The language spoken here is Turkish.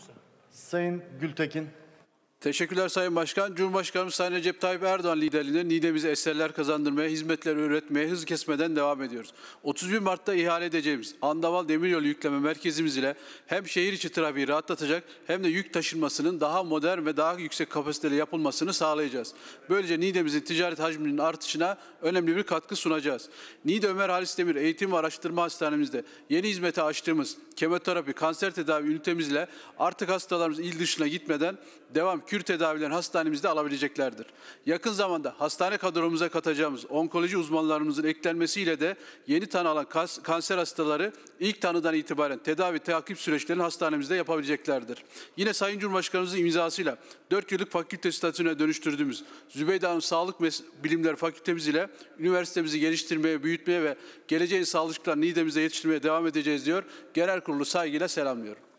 olursa. Sayın Gültekin. Teşekkürler Sayın Başkan. Cumhurbaşkanımız Sayın Recep Tayyip Erdoğan liderliğinde NİDE'mize eserler kazandırmaya, hizmetler üretmeye hız kesmeden devam ediyoruz. 31 Mart'ta ihale edeceğimiz Andaval Demiryolu Yükleme Merkezimiz ile hem şehir içi trafiği rahatlatacak hem de yük taşınmasının daha modern ve daha yüksek kapasiteli yapılmasını sağlayacağız. Böylece Nidemizin ticaret hacminin artışına önemli bir katkı sunacağız. NİDE Ömer Halis Demir Eğitim ve Araştırma Hastanemizde yeni hizmete açtığımız kemoterapi, kanser tedavi ünitemizle artık hastalarımız il dışına gitmeden devam kür tedavilerini hastanemizde alabileceklerdir. Yakın zamanda hastane kadromuza katacağımız onkoloji uzmanlarımızın eklenmesiyle de yeni tanı alan kanser hastaları ilk tanıdan itibaren tedavi takip süreçlerini hastanemizde yapabileceklerdir. Yine Sayın Cumhurbaşkanımızın imzasıyla 4 yıllık fakülte statüsüne dönüştürdüğümüz Zübeyde Hanım Sağlık Mes Bilimleri Fakültemiz ile üniversitemizi geliştirmeye, büyütmeye ve geleceğin sağlıkçılarını Niğde'mize yetiştirmeye devam edeceğiz diyor. Genel kurulu saygıyla selamlıyorum.